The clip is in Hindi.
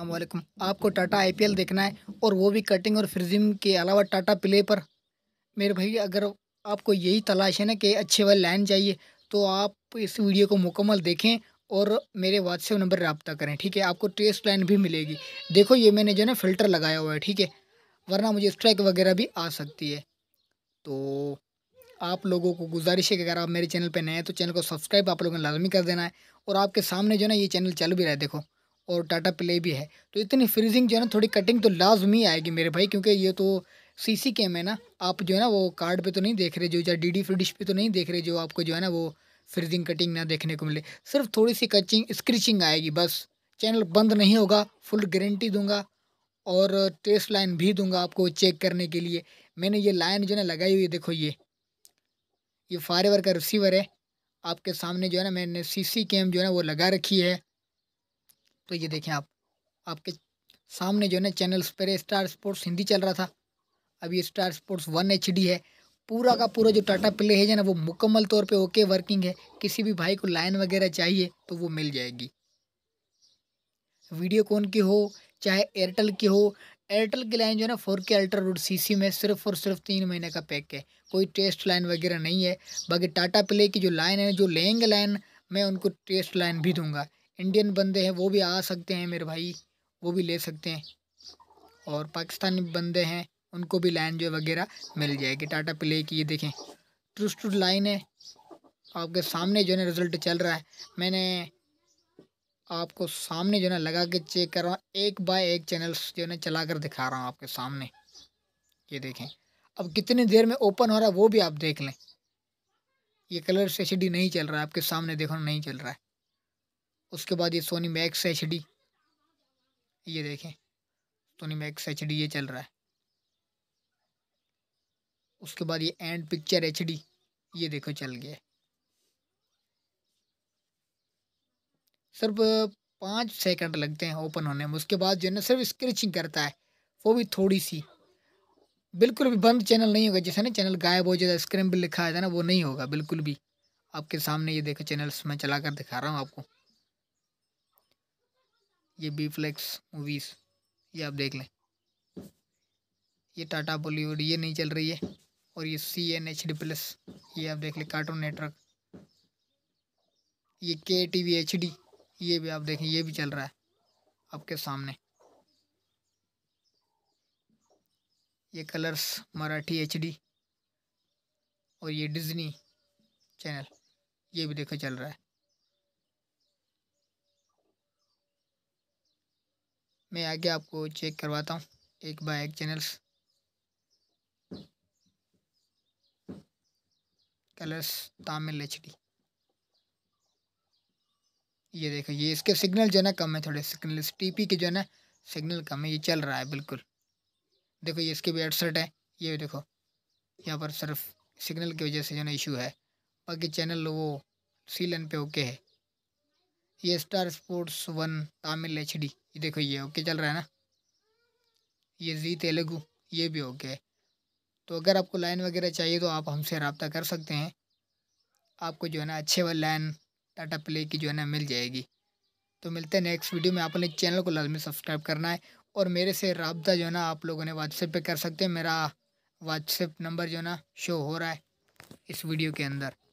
अल्लाम आपको टाटा आईपीएल देखना है और वो भी कटिंग और फ्रिजिम के अलावा टाटा प्ले पर मेरे भाई अगर आपको यही तलाश है ना कि अच्छे वाले लाइन चाहिए तो आप इस वीडियो को मुकम्मल देखें और मेरे व्हाट्सएप नंबर रबता करें ठीक है आपको टेस्ट लाइन भी मिलेगी देखो ये मैंने जो है ना फ़िल्टर लगाया हुआ है ठीक है वरना मुझे स्ट्राइक वगैरह भी आ सकती है तो आप लोगों को गुजारिश है कि अगर आप मेरे चैनल पर नए हैं तो चैनल को सब्सक्राइब आप लोगों ने लाजमी कर देना है और आपके सामने जो है ना ये चैनल चल भी रहा है देखो और टाटा प्ले भी है तो इतनी फ्रीजिंग जो है ना थोड़ी कटिंग तो लाजमी आएगी मेरे भाई क्योंकि ये तो सी सी कैम है ना आप जो है ना वो कार्ड पे तो नहीं देख रहे जो या डी डी फ्रिडिश पे तो नहीं देख रहे जो आपको जो है ना वो फ्रीजिंग कटिंग ना देखने को मिले सिर्फ थोड़ी सी कचिंग स्क्रीचिंग आएगी बस चैनल बंद नहीं होगा फुल गारंटी दूंगा और टेस्ट लाइन भी दूंगा आपको चेक करने के लिए मैंने ये लाइन जो है ना लगाई हुई देखो ये ये फारेवर का रिसीवर है आपके सामने जो है ना मैंने सी सी कैम जो है ना वो लगा रखी है तो ये देखें आप आपके सामने जो है ना चैनल्स पर स्टार स्पोर्ट्स हिंदी चल रहा था अब ये स्टार स्पोर्ट्स वन एच है पूरा का पूरा जो टाटा प्ले है ना वो मुकम्मल तौर पे ओके वर्किंग है किसी भी भाई को लाइन वगैरह चाहिए तो वो मिल जाएगी वीडियोकॉन की हो चाहे एयरटेल की हो एयरटेल की लाइन जो है ना फोर के अल्ट्रा रूट सी में सिर्फ और सिर्फ तीन महीने का पैक है कोई टेस्ट लाइन वगैरह नहीं है बाकी टाटा प्ले की जो लाइन है जो लेंगे लाइन मैं उनको टेस्ट लाइन भी दूंगा इंडियन बंदे हैं वो भी आ सकते हैं मेरे भाई वो भी ले सकते हैं और पाकिस्तानी बंदे हैं उनको भी लाइन जो वगैरह मिल जाएगी टाटा प्ले की ये देखें ट्रूस टू लाइन है आपके सामने जो है रिज़ल्ट चल रहा है मैंने आपको सामने जो है ना लगा के चेक कर रहा हूँ एक बाय एक चैनल्स जो है ना चला कर दिखा रहा हूँ आपके सामने ये देखें अब कितनी देर में ओपन हो रहा है वो भी आप देख लें ये कलर से नहीं चल रहा है आपके सामने देखो नहीं चल रहा है उसके बाद ये सोनी मैक्स एच डी ये देखें सोनी मैक्स एच डी ये चल रहा है उसके बाद ये एंड पिक्चर एच डी ये देखो चल गया सिर्फ पाँच सेकंड लगते हैं ओपन होने में उसके बाद जो है ना सिर्फ स्क्रेचिंग करता है वो भी थोड़ी सी बिल्कुल भी बंद चैनल नहीं होगा जैसे ना चैनल गायब हो जाता है स्क्रीन पर लिखा है ना वो नहीं होगा बिल्कुल भी आपके सामने ये देखो चैनल्स मैं चला कर दिखा रहा हूँ आपको ये बी फ्लैक्स मूवीज़ ये आप देख लें ये टाटा बॉलीवुड ये नहीं चल रही है और ये C N H D plus ये आप देख लें कार्टून नेटवर्क ये के टी वी एच डी ये भी आप देखें ये भी चल रहा है आपके सामने ये कलर्स मराठी एच डी और ये डिज्नी चैनल ये भी देखो चल रहा है मैं आगे आपको चेक करवाता हूँ एक बाय एक channels Colors Tamil H D ये देखो ये इसके सिग्नल जो है ना कम है थोड़े सिग्नल टीपी के जो है ना सिग्नल कम है ये चल रहा है बिल्कुल देखो ये इसके भी हेडसेट है ये देखो यहाँ पर सिर्फ सिग्नल की वजह से जो है ना इशू है बाकी चैनल वो सीलन पे ओके है ये Star Sports one Tamil H D ये देखो ये ओके चल रहा है ना ये जी तेलुगू ये भी ओके है तो अगर आपको लाइन वगैरह चाहिए तो आप हमसे रबता कर सकते हैं आपको जो है ना अच्छे वाले लाइन टाटा प्ले की जो है ना मिल जाएगी तो मिलते हैं नेक्स्ट वीडियो में आप अपने चैनल को लाजमी सब्सक्राइब करना है और मेरे से रबता जो है ना आप लोगों ने व्हाट्सएप पे कर सकते हैं मेरा व्हाट्सएप नंबर जो है ना शो हो रहा है इस वीडियो के अंदर